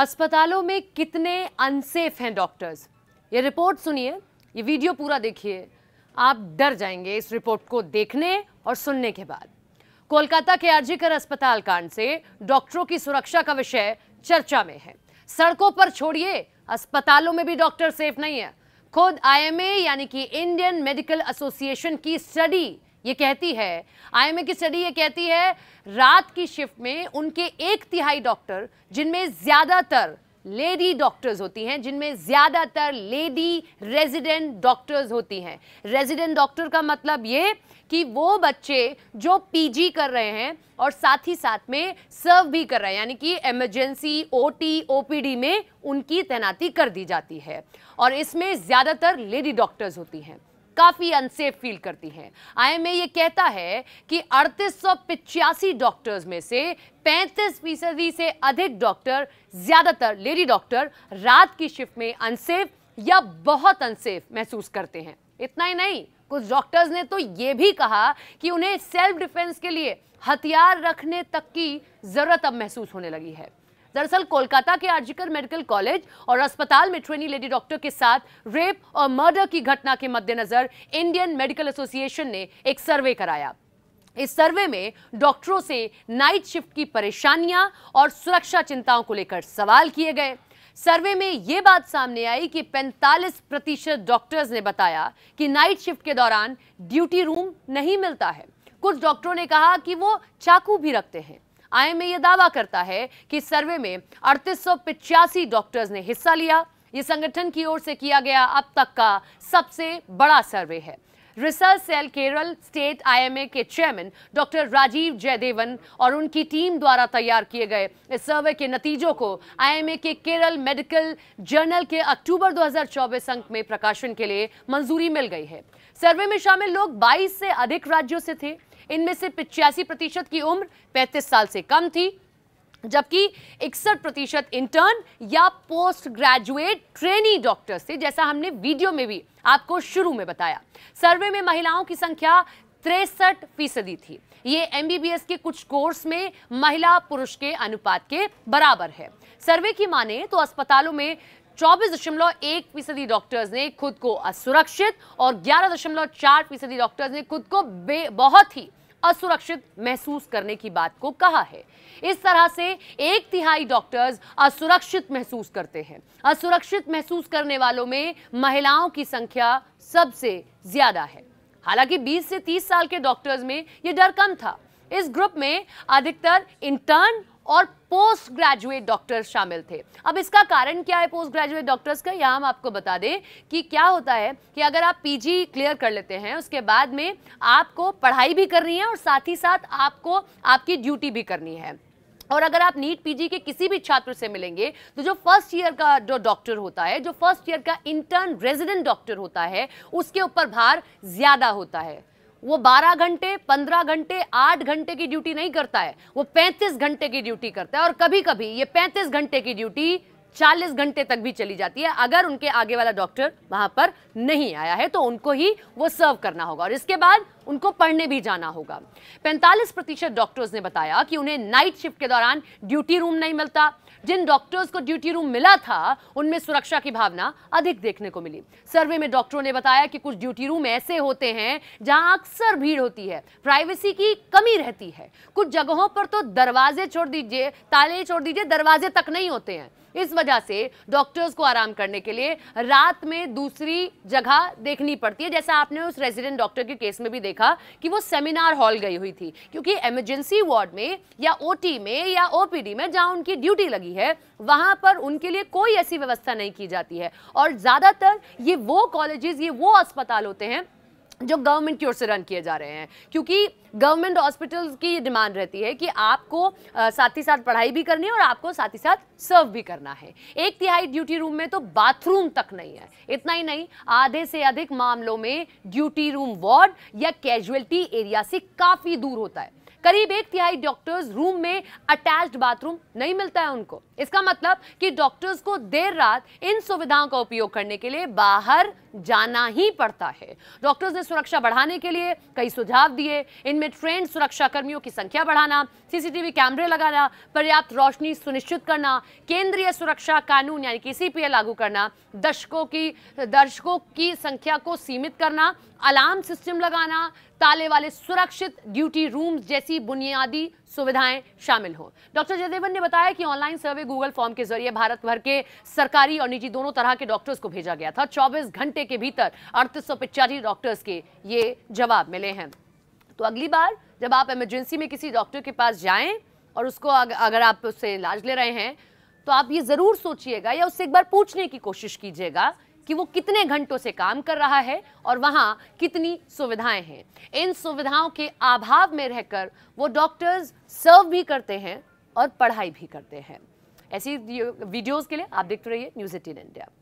अस्पतालों में कितने अनसेफ हैं डॉक्टर्स ये रिपोर्ट सुनिए ये वीडियो पूरा देखिए आप डर जाएंगे इस रिपोर्ट को देखने और सुनने के बाद कोलकाता के आरजीकर अस्पताल कांड से डॉक्टरों की सुरक्षा का विषय चर्चा में है सड़कों पर छोड़िए अस्पतालों में भी डॉक्टर सेफ नहीं है खुद आईएमए यानी कि इंडियन मेडिकल एसोसिएशन की स्टडी ये कहती है आईएमए की स्टडी ये कहती है रात की शिफ्ट में उनके एक तिहाई डॉक्टर जिनमें ज़्यादातर लेडी डॉक्टर्स होती हैं जिनमें ज़्यादातर लेडी रेजिडेंट डॉक्टर्स होती हैं रेजिडेंट डॉक्टर का मतलब ये कि वो बच्चे जो पीजी कर रहे हैं और साथ ही साथ में सर्व भी कर रहे हैं यानी कि इमरजेंसी ओटी ओपीडी में उनकी तैनाती कर दी जाती है और इसमें ज़्यादातर लेडी डॉक्टर्स होती हैं काफ़ी अनसेफ फील करती हैं आईएमए ये कहता है कि अड़तीस डॉक्टर्स में से 35 फीसदी से अधिक डॉक्टर ज़्यादातर लेडी डॉक्टर रात की शिफ्ट में अनसेफ या बहुत अनसेफ महसूस करते हैं इतना ही नहीं कुछ डॉक्टर्स ने तो ये भी कहा कि उन्हें सेल्फ डिफेंस के लिए हथियार रखने तक की ज़रूरत अब महसूस होने लगी है दरअसल कोलकाता के आर्जिकर मेडिकल कॉलेज और अस्पताल में ट्रेनी लेडी डॉक्टर के साथ रेप और मर्डर की घटना के मद्देनजर इंडियन मेडिकल एसोसिएशन ने एक सर्वे कराया इस सर्वे में डॉक्टरों से नाइट शिफ्ट की परेशानियां और सुरक्षा चिंताओं को लेकर सवाल किए गए सर्वे में यह बात सामने आई कि 45 प्रतिशत डॉक्टर्स ने बताया कि नाइट शिफ्ट के दौरान ड्यूटी रूम नहीं मिलता है कुछ डॉक्टरों ने कहा कि वो चाकू भी रखते हैं आईएमए यह दावा करता है कि सर्वे में अड़तीस डॉक्टर्स ने हिस्सा लिया ये संगठन की ओर से किया गया अब तक का सबसे बड़ा सर्वे है research cell Kerala state IMA के चेयरमैन डॉक्टर राजीव जयदेवन और उनकी टीम द्वारा तैयार किए गए इस सर्वे के नतीजों को आईएमए के केरल मेडिकल जर्नल के अक्टूबर 2024 अंक में प्रकाशन के लिए मंजूरी मिल गई है सर्वे में शामिल लोग 22 से अधिक राज्यों से थे इनमें से पिचासी प्रतिशत की उम्र पैंतीस साल से कम थी जबकि इकसठ प्रतिशत इंटर्न या पोस्ट ग्रेजुएट ट्रेनी डॉक्टर्स थे जैसा हमने वीडियो में भी आपको शुरू में बताया सर्वे में महिलाओं की संख्या तिरसठ फीसदी थी ये एमबीबीएस के कुछ कोर्स में महिला पुरुष के अनुपात के बराबर है सर्वे की माने तो अस्पतालों में चौबीस दशमलव एक फीसदी डॉक्टर्स ने खुद को असुरक्षित और ग्यारह दशमलव चार फीसदी डॉक्टर्स ने खुद को बे बहुत ही असुरक्षित महसूस करने की बात को कहा है इस तरह से एक तिहाई डॉक्टर्स असुरक्षित महसूस करते हैं असुरक्षित महसूस करने वालों में महिलाओं की संख्या सबसे ज्यादा है हालांकि 20 से 30 साल के डॉक्टर्स में यह डर कम था इस ग्रुप में अधिकतर इंटर्न और पोस्ट ग्रेजुएट डॉक्टर्स शामिल थे अब इसका कारण क्या है पोस्ट ग्रेजुएट डॉक्टर्स का यह हम आपको बता दें कि क्या होता है कि अगर आप पीजी क्लियर कर लेते हैं उसके बाद में आपको पढ़ाई भी करनी है और साथ ही साथ आपको आपकी ड्यूटी भी करनी है और अगर आप नीट पीजी के किसी भी छात्र से मिलेंगे तो जो फर्स्ट ईयर का जो डॉक्टर होता है जो फर्स्ट ईयर का इंटर्न रेजिडेंट डॉक्टर होता है उसके ऊपर भार ज़्यादा होता है वो 12 घंटे 15 घंटे 8 घंटे की ड्यूटी नहीं करता है वो 35 घंटे की ड्यूटी करता है और कभी कभी ये 35 घंटे की ड्यूटी 40 घंटे तक भी चली जाती है अगर उनके आगे वाला डॉक्टर वहां पर नहीं आया है तो उनको ही वो सर्व करना होगा और इसके बाद उनको पढ़ने भी जाना होगा 45 प्रतिशत डॉक्टर्स ने बताया कि उन्हें नाइट शिफ्ट के दौरान ड्यूटी रूम नहीं मिलता जिन डॉक्टर्स को ड्यूटी रूम मिला था उनमें सुरक्षा की भावना अधिक देखने को मिली सर्वे में डॉक्टरों ने बताया कि कुछ ड्यूटी रूम ऐसे होते हैं जहां अक्सर भीड़ होती है प्राइवेसी की कमी रहती है कुछ जगहों पर तो दरवाजे छोड़ दीजिए ताले छोड़ दीजिए दरवाजे तक नहीं होते हैं इस वजह से डॉक्टर्स को आराम करने के लिए रात में दूसरी जगह देखनी पड़ती है जैसा आपने उस रेजिडेंट डॉक्टर के केस में भी देखा कि वो सेमिनार हॉल गई हुई थी क्योंकि इमरजेंसी वार्ड में या ओटी में या ओपीडी में जहां उनकी ड्यूटी लगी है वहां पर उनके लिए कोई ऐसी व्यवस्था नहीं की जाती है और ज़्यादातर ये वो कॉलेजेस ये वो अस्पताल होते हैं जो गवर्नमेंट की ओर से रन किए जा रहे हैं क्योंकि गवर्नमेंट हॉस्पिटल्स की ये डिमांड रहती है कि आपको साथ ही साथ पढ़ाई भी करनी है और आपको साथ ही साथ सर्व भी करना है एक तिहाई ड्यूटी रूम में तो बाथरूम तक नहीं है इतना ही नहीं आधे से अधिक मामलों में ड्यूटी रूम वार्ड या कैजुअलिटी एरिया से काफ़ी दूर होता है करीब एक티ائی ડોક્ટર્સ રૂમ મે અટેચડ બાથરૂમ નહીં મિલતા હે ઉનકો ઇસકા મતલબ કી ડોક્ટર્સ કો देर रात इन સુવિધાં કો ઉપયોગ કરને કે લિયે બહાર જાના હી પડતા હે ડોક્ટર્સ ને સુરક્ષા બઢાને કે લિયે કઈ સુજાહ દિયે ઇનમે ટ્રેન્ડ સુરક્ષા કર્મીઓ કી સંખ્યા બઢાના સીસીટીવી કેમેરા લગાના પૂર્યાપ્ત રોશની સુનિશ્ચિત કરના કેન્દ્રીય સુરક્ષા કાનૂન યાની કેસીપીએ લાગુ કરના દશકો કી દર્શકો કી સંખ્યા કો સીમિત કરના એલાર્મ સિસ્ટમ લગાના ताले वाले सुरक्षित ड्यूटी रूम जैसी बुनियादी सुविधाएं शामिल हों डॉक्टर जयदेवन ने बताया कि ऑनलाइन सर्वे गूगल फॉर्म के जरिए भारत भर के सरकारी और निजी दोनों तरह के डॉक्टर्स को भेजा गया था 24 घंटे के भीतर अड़तीस डॉक्टर्स के ये जवाब मिले हैं तो अगली बार जब आप इमरजेंसी में किसी डॉक्टर के पास जाए और उसको अगर आप उससे इलाज ले रहे हैं तो आप ये ज़रूर सोचिएगा या उससे एक बार पूछने की कोशिश कीजिएगा कि वो कितने घंटों से काम कर रहा है और वहाँ कितनी सुविधाएं हैं इन सुविधाओं के अभाव में रहकर वो डॉक्टर्स सर्व भी करते हैं और पढ़ाई भी करते हैं ऐसी वीडियोज़ के लिए आप देखते रहिए न्यूज़ एटीन इंडिया